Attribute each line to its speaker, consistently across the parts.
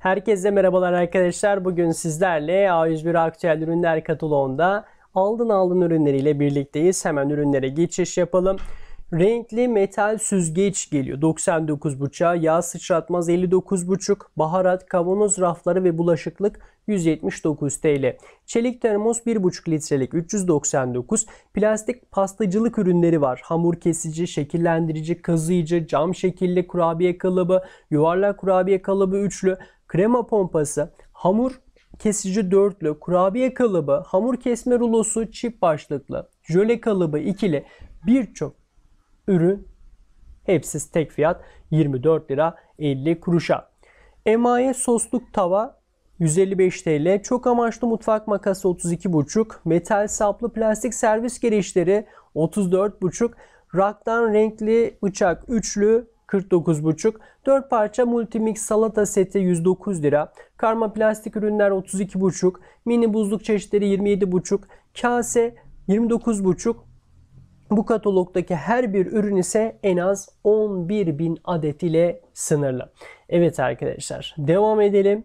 Speaker 1: Herkese merhabalar arkadaşlar. Bugün sizlerle A101 Aktüel Ürünler Kataloğu'nda aldın aldın ürünleriyle birlikteyiz. Hemen ürünlere geçiş yapalım. Renkli metal süzgeç geliyor. 99.5'a, yağ sıçratmaz 59.5, baharat, kavanoz rafları ve bulaşıklık 179 TL. Çelik termos 1,5 litrelik 399. Plastik pastacılık ürünleri var. Hamur kesici, şekillendirici, kazıyıcı, cam şekilli kurabiye kalıbı, yuvarlak kurabiye kalıbı üçlü krema pompası, hamur kesici dörtlü, kurabiye kalıbı, hamur kesme rulosu çift başlıklı, jöle kalıbı ikili birçok ürün hepsi tek fiyat 24 lira 50 kuruşa. Emaye sosluk tava 155 TL, çok amaçlı mutfak makası 32,5, metal saplı plastik servis gereçleri 34,5, raktan renkli bıçak üçlü 49,5. 4 parça multimix salata seti 109 lira. Karma plastik ürünler 32,5. Mini buzluk çeşitleri 27,5. Kase 29,5. Bu katalogdaki her bir ürün ise en az 11.000 adet ile sınırlı. Evet arkadaşlar devam edelim.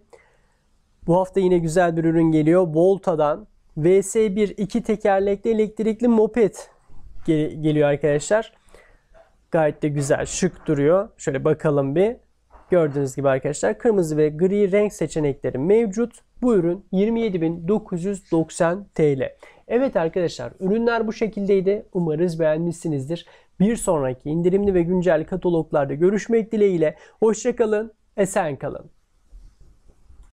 Speaker 1: Bu hafta yine güzel bir ürün geliyor. Volta'dan VS1 2 tekerlekli elektrikli moped geliyor arkadaşlar. Gayet de güzel, şık duruyor. Şöyle bakalım bir. Gördüğünüz gibi arkadaşlar kırmızı ve gri renk seçenekleri mevcut. Bu ürün 27.990 TL. Evet arkadaşlar ürünler bu şekildeydi. Umarız beğenmişsinizdir. Bir sonraki indirimli ve güncel kataloglarda görüşmek dileğiyle. Hoşçakalın, esen kalın.